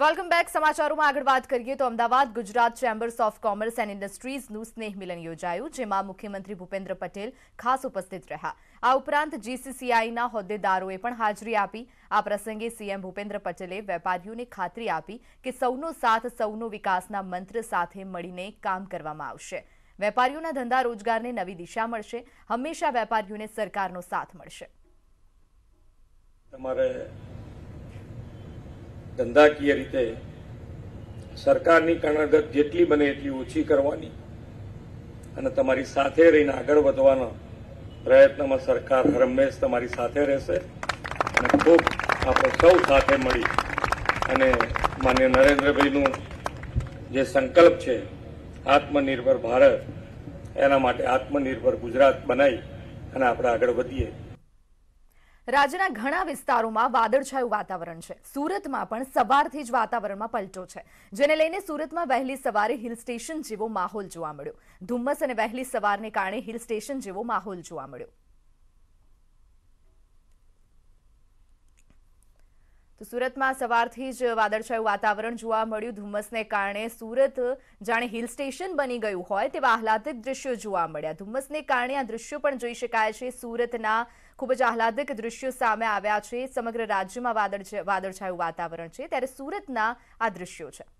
welcome back સમાચારોમાં આગળ વાત કરીએ તો Ahmedabad Gujarat chambers of commerce and ઇન્ડસ્ટ્રીઝનું સ્નેહ મિલન યોજાયું જેમાં મુખ્યમંત્રી ભૂપેન્દ્ર પટેલ ખાસ ઉપસ્થિત રહ્યા આ ઉપરાંત જીસીસીઆઈના હોદ્દેદારોએ પણ હાજરી આપી આ પ્રસંગે સીએમ ભૂપેન્દ્ર પટેલે વેપારીઓને ખાતરી આપી કે સૌનો સાથ સૌનો વિકાસના મંત્ર સાથે મળીને કામ કરવામાં આવશે વેપારીઓના ધંધા રોજગારને નવી દિશા મળશે હંમેશા વેપારીઓને સરકારનો સાથ મળશે તમારે ધંધાકીય રીતે સરકારની કણગત જેટલી બને એટલી ઓછી કરવાની અને તમારી સાથે રહીને આગળ વધવાના પ્રયત્નમાં સરકાર હરમેશ તમારી સાથે રહેશે અને ખૂબ આપણે સૌ સાથે મળી અને માન્ય નરેન્દ્રભાઈનું જે સંકલ્પ છે આત્મનિર્ભર ભારત એના માટે આત્મનિર્ભર ગુજરાત બનાવી અને આપણે આગળ વધીએ રાજ્યના ઘણા વિસ્તારોમાં વાદળછાયું વાતાવરણ છે સુરતમાં પણ સવારથી જ વાતાવરણમાં પલટો છે જેને લઈને સુરતમાં વહેલી સવારે હિલ સ્ટેશન જેવો માહોલ જોવા મળ્યો ધુમ્મસ અને વહેલી સવારને કારણે હિલ સ્ટેશન જેવો માહોલ જોવા મળ્યો તો સુરતમાં સવારથી જ વાદળછાયું વાતાવરણ જોવા મળ્યું ધુમ્મસને કારણે સુરત જાણે હિલ સ્ટેશન બની ગયું હોય તેવા આહલાદક દ્રશ્યો જોવા મળ્યા ધુમ્મસને કારણે આ દ્રશ્યો પણ જોઈ શકાય છે સુરતના ખૂબ જ આહલાદક દ્રશ્યો સામે આવ્યા છે સમગ્ર રાજ્યમાં વાદળ વાદળછાયું વાતાવરણ છે ત્યારે સુરતના આ દ્રશ્યો છે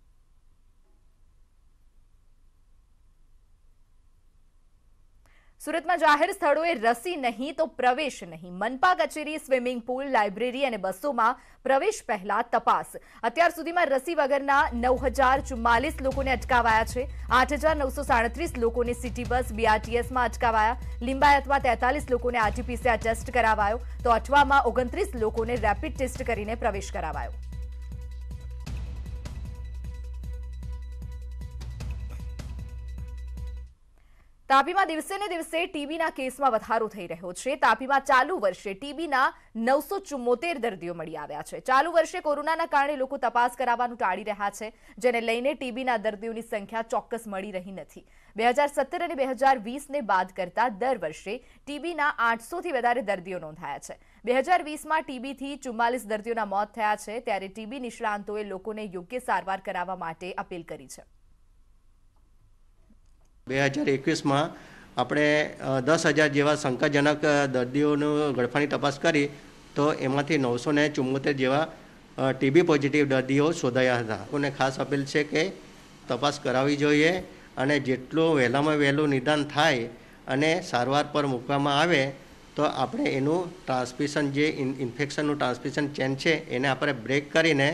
સુરતમાં જાહેર સ્થળોએ રસી નહીં તો પ્રવેશ નહીં મનપા કચેરી સ્વિમિંગ પુલ લાઇબ્રેરી અને બસોમાં પ્રવેશ પહેલા તપાસ અત્યાર સુધીમાં રસી વગરના નવ હજાર ચુમ્માલીસ લોકોને અટકાવાયા છે આઠ હજાર નવસો સાડત્રીસ લોકોને સિટી બસ બીઆરટીએસમાં અટકાવાયા લિંબાયતમાં તેતાલીસ લોકોને આરટીપીસીઆર ટેસ્ટ કરાવાયો તો અઠવામાં ઓગણત્રીસ લોકોને રેપિડ ટેસ્ટ કરીને પ્રવેશ કરાવાયો તાપીમાં દિવસેને દિવસે ટીબીના કેસમાં વધારો થઈ રહ્યો છે તાપીમાં ચાલુ વર્ષે ટીબીના નવસો ચુમ્મોતેર દર્દીઓ મળી આવ્યા છે ચાલુ વર્ષે કોરોનાના કારણે લોકો તપાસ કરાવવાનું ટાળી રહ્યા છે જેને લઈને ટીબીના દર્દીઓની સંખ્યા ચોક્કસ મળી રહી નથી બે હજાર સત્તર અને બે હજાર વીસને બાદ કરતા દર વર્ષે ટીબીના આઠસોથી વધારે દર્દીઓ નોંધાયા છે બે હજાર વીસમાં ટીબીથી ચુમ્માલીસ દર્દીઓના મોત થયા છે ત્યારે ટીબી નિષ્ણાંતોએ લોકોને યોગ્ય સારવાર કરાવવા માટે અપીલ કરી છે બે હજાર એકવીસમાં આપણે દસ હજાર જેવા શંકાજનક દર્દીઓનું ગળફાની તપાસ કરી તો એમાંથી નવસો ને ચુમ્મોતેર જેવા ટીબી પોઝિટિવ દર્દીઓ શોધાયા હતા અને ખાસ અપીલ છે કે તપાસ કરાવવી જોઈએ અને જેટલું વહેલામાં વહેલું નિદાન થાય અને સારવાર પર મૂકવામાં આવે તો આપણે એનું ટ્રાન્સમિશન જે ઇન્ફેક્શનનું ટ્રાન્સમિશન ચેન છે એને આપણે બ્રેક કરીને